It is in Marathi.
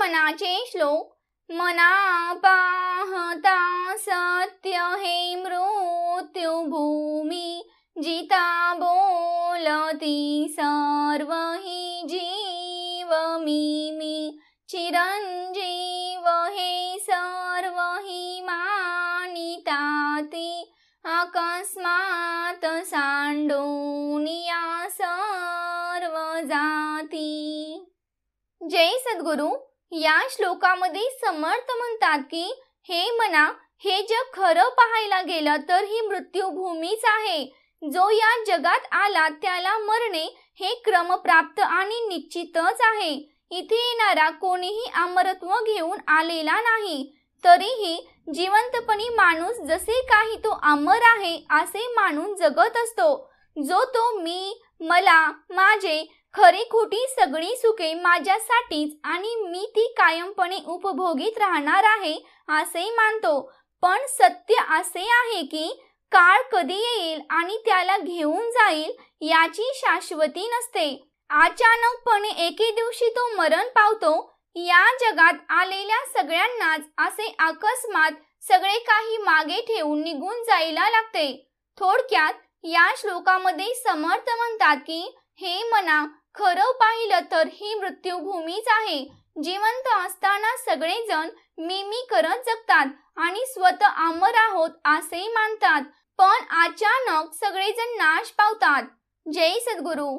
मनाचे श्लोक मना पाहता सत्य हे भूमी जिता बोलती सर्व हि जीव मी मी चिरंजीव हे सर्व ही मानिताती अकस्मात सांडोनिया सर्व जाती जय सद्गुरू या श्लोकामध्ये समर्थ म्हणतात की हे मना हे जग खरं पाहायला गेलं तर ही मृत्यूभूमीच आहे जो या जगात आला त्याला मरणे हे क्रमप्राप्त आणि निश्चितच आहे इथे येणारा कोणीही अमरत्व घेऊन आलेला नाही तरीही जिवंतपणी माणूस जसे काही तो अमर आहे असे मानून जगत असतो जो तो मी मला माझे खरी खोटी सगळी सुखे माझ्यासाठीच आणि मी ती कायमपणे उपभोगीत राहणार आहे असे मानतो पण सत्य असे आहे की काळ कधी येईल आणि त्याला घेऊन जाईल याची शाश्वती नसते अचानकपणे एके दिवशी तो मरण पावतो या जगात आलेल्या सगळ्यांनाच असे अकस्मात सगळे काही मागे ठेवून निघून जायला लागते थोडक्यात या श्लोकामध्ये समर्थ म्हणतात की हे मना खरं पाहिलं तर ही मृत्यूभूमीच आहे जिवंत असताना सगळेजण मी मी करत जगतात आणि स्वतः अमर आहोत असेही मानतात पण अचानक सगळेजण नाश पावतात जय सद्गुरू